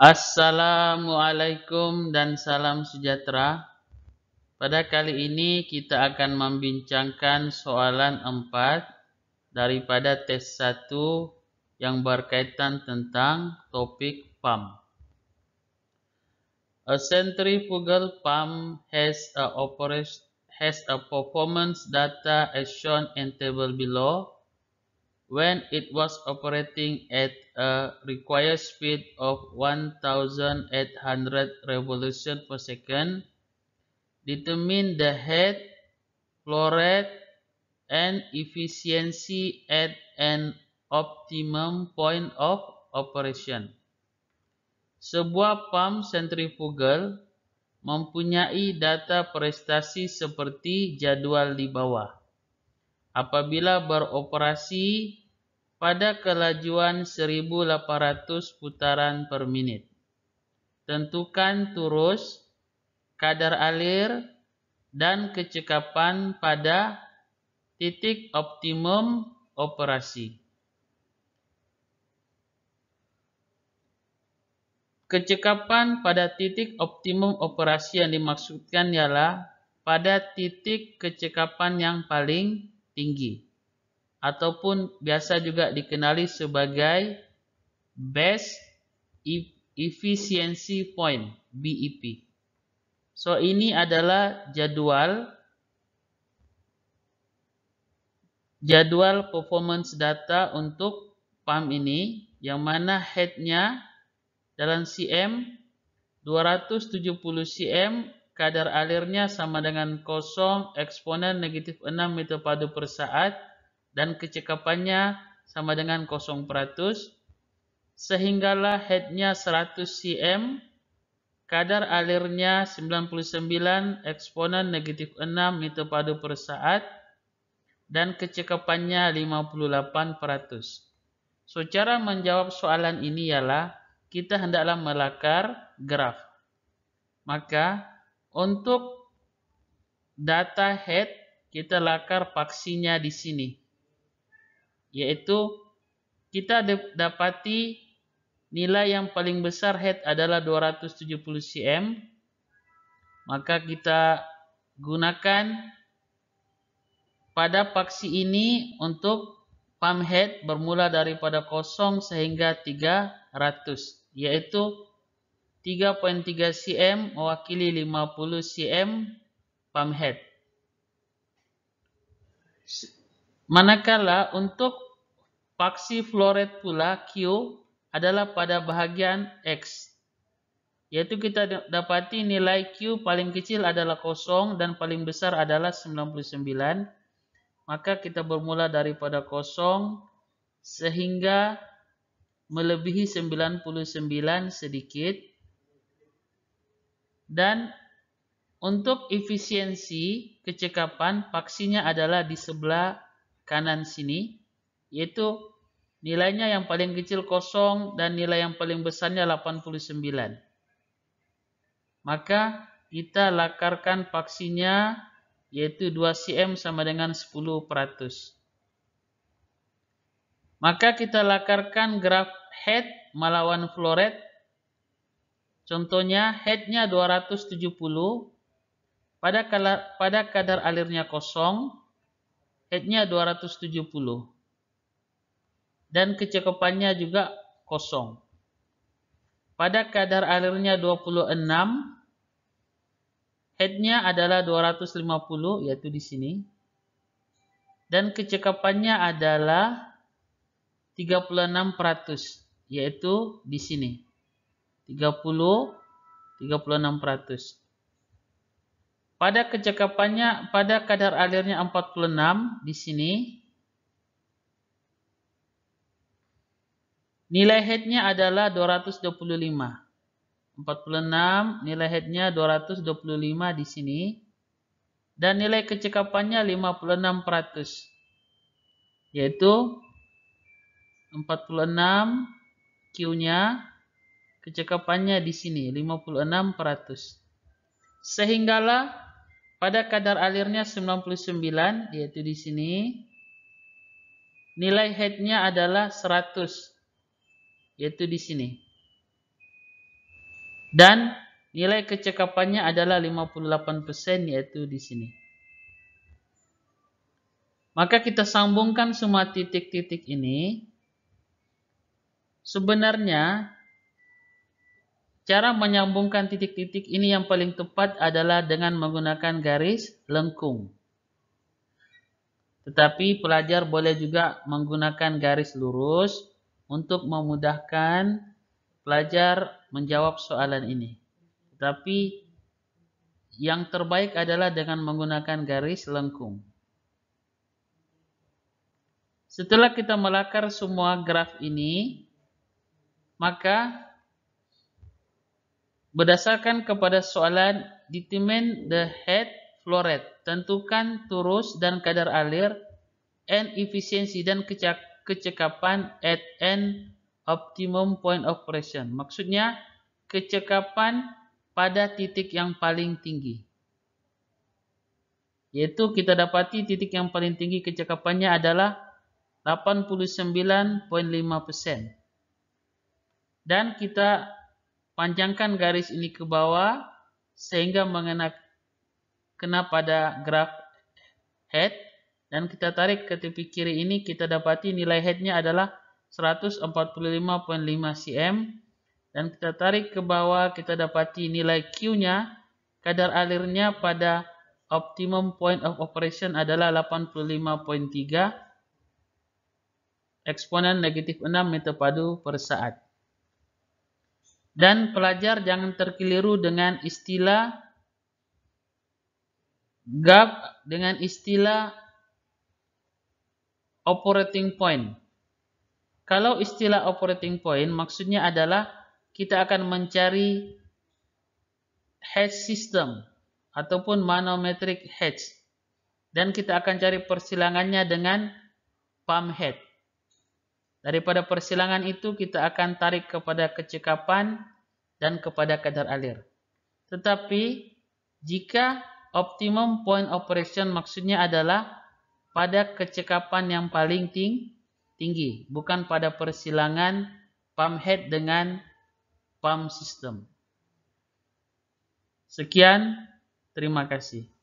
Assalamualaikum dan salam sejahtera. Pada kali ini kita akan membincangkan soalan 4 daripada tes 1 yang berkaitan tentang topik pump. A centrifugal pump has a operation has a performance data as shown in table below when it was operating at a required speed of 1800 revolutions per second, determine the head, flow rate, and efficiency at an optimum point of operation. Sebuah pump sentrifugal mempunyai data prestasi seperti jadwal di bawah. Apabila beroperasi pada kelajuan 1800 putaran per menit. Tentukan turus, kadar alir, dan kecekapan pada titik optimum operasi. Kecekapan pada titik optimum operasi yang dimaksudkan ialah pada titik kecekapan yang paling tinggi ataupun biasa juga dikenali sebagai best e-, efficiency point BEP. So ini adalah jadwal jadwal performance data untuk pump ini yang mana headnya dalam CM 270 cm kadar alirnya sama dengan kosong eksponen negatif 6 meter padu per saat dan kecekapannya sama dengan 0 peratus, sehinggalah headnya 100 cm, kadar alirnya 99 eksponen negatif 6 meter padu per saat, dan kecekapannya 58 peratus. So, cara menjawab soalan ini ialah kita hendaklah melakar graf. Maka, untuk data head, kita lakar paksinya di sini yaitu kita dapati nilai yang paling besar head adalah 270 cm maka kita gunakan pada paksi ini untuk pump head bermula daripada kosong sehingga 300 yaitu 3.3 cm mewakili 50 cm pump head Manakala untuk paksi floret pula Q adalah pada bahagian X. Yaitu kita dapati nilai Q paling kecil adalah kosong dan paling besar adalah 99. Maka kita bermula daripada kosong sehingga melebihi 99 sedikit. Dan untuk efisiensi kecekapan paksinya adalah di sebelah kanan sini yaitu nilainya yang paling kecil kosong dan nilai yang paling besarnya 89. Maka kita lakarkan paksinya yaitu 2 cm sama dengan 10 peratus. Maka kita lakarkan graf head melawan floret. rate. Contohnya headnya 270 pada pada kadar alirnya kosong headnya 270 dan kecekupannya juga kosong. Pada kadar alirnya 26, headnya adalah 250 yaitu di sini. Dan kecekapannya adalah 36 peratus yaitu di sini. 30 36 peratus. Pada kecakapannya, pada kadar alirnya 46 di sini. Nilai headnya adalah 225. 46, nilai headnya 225 di sini. Dan nilai kecekapannya 56 peratus. Yaitu 46 Q-nya kecekapannya di sini 56 peratus. Sehinggalah pada kadar alirnya 99, yaitu di sini. Nilai headnya adalah 100, yaitu di sini. Dan nilai kecekapannya adalah 58%, yaitu di sini. Maka kita sambungkan semua titik-titik ini. Sebenarnya Cara menyambungkan titik-titik ini yang paling tepat adalah dengan menggunakan garis lengkung. Tetapi pelajar boleh juga menggunakan garis lurus untuk memudahkan pelajar menjawab soalan ini. Tetapi yang terbaik adalah dengan menggunakan garis lengkung. Setelah kita melakar semua graf ini, maka Berdasarkan kepada soalan determine the head flow rate, tentukan turus dan kadar alir, and efisiensi dan kecekapan at an optimum point of pressure. Maksudnya kecekapan pada titik yang paling tinggi. Yaitu kita dapati titik yang paling tinggi kecekapannya adalah 89.5%. Dan kita Panjangkan garis ini ke bawah sehingga mengenai kena pada graf head dan kita tarik ke tepi kiri ini kita dapati nilai headnya adalah 145.5 cm dan kita tarik ke bawah kita dapati nilai Q-nya kadar alirnya pada optimum point of operation adalah 85.3 eksponen negatif 6 meter padu per saat. Dan pelajar jangan terkeliru dengan istilah gap dengan istilah operating point. Kalau istilah operating point maksudnya adalah kita akan mencari hedge system ataupun manometric hedge dan kita akan cari persilangannya dengan pump head. Daripada persilangan itu kita akan tarik kepada kecekapan dan kepada kadar alir. Tetapi jika optimum point operation maksudnya adalah pada kecekapan yang paling ting tinggi, bukan pada persilangan pump head dengan pump system. Sekian, terima kasih.